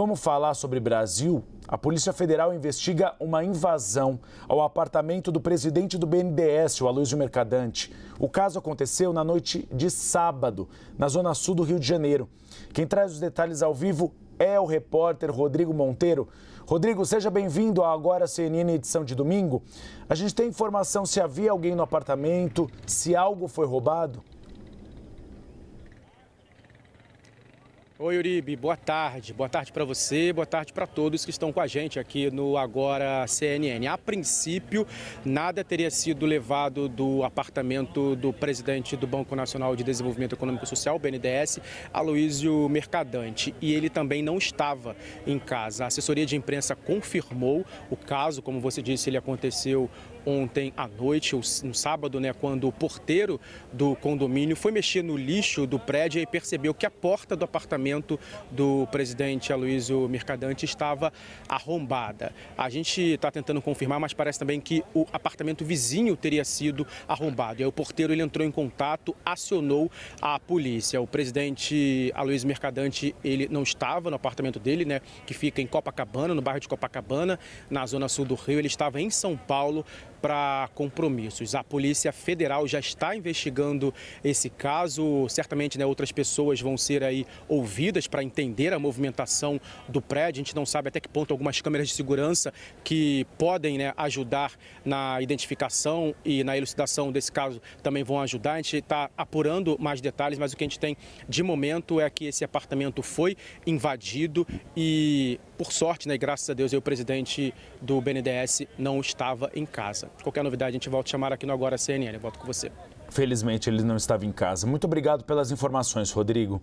Vamos falar sobre Brasil? A Polícia Federal investiga uma invasão ao apartamento do presidente do BNDES, o Aloysio Mercadante. O caso aconteceu na noite de sábado, na zona sul do Rio de Janeiro. Quem traz os detalhes ao vivo é o repórter Rodrigo Monteiro. Rodrigo, seja bem-vindo à Agora CNN edição de domingo. A gente tem informação se havia alguém no apartamento, se algo foi roubado? Oi, Uribe, boa tarde. Boa tarde para você, boa tarde para todos que estão com a gente aqui no Agora CNN. A princípio, nada teria sido levado do apartamento do presidente do Banco Nacional de Desenvolvimento Econômico e Social, BNDES, Aloísio Mercadante, e ele também não estava em casa. A assessoria de imprensa confirmou o caso, como você disse, ele aconteceu ontem à noite, no sábado, né, quando o porteiro do condomínio foi mexer no lixo do prédio e percebeu que a porta do apartamento apartamento do presidente Aloysio Mercadante estava arrombada. A gente está tentando confirmar, mas parece também que o apartamento vizinho teria sido arrombado. E aí o porteiro ele entrou em contato, acionou a polícia. O presidente Aloysio Mercadante ele não estava no apartamento dele, né, que fica em Copacabana, no bairro de Copacabana, na zona sul do Rio. Ele estava em São Paulo para compromissos. A Polícia Federal já está investigando esse caso. Certamente, né, outras pessoas vão ser aí ouvidas para entender a movimentação do prédio. A gente não sabe até que ponto algumas câmeras de segurança que podem né, ajudar na identificação e na elucidação desse caso também vão ajudar. A gente está apurando mais detalhes, mas o que a gente tem de momento é que esse apartamento foi invadido e, por sorte, né, graças a Deus, eu, o presidente do BNDES não estava em casa. Qualquer novidade, a gente volta a chamar aqui no Agora CNN. Eu volto com você. Felizmente, ele não estava em casa. Muito obrigado pelas informações, Rodrigo.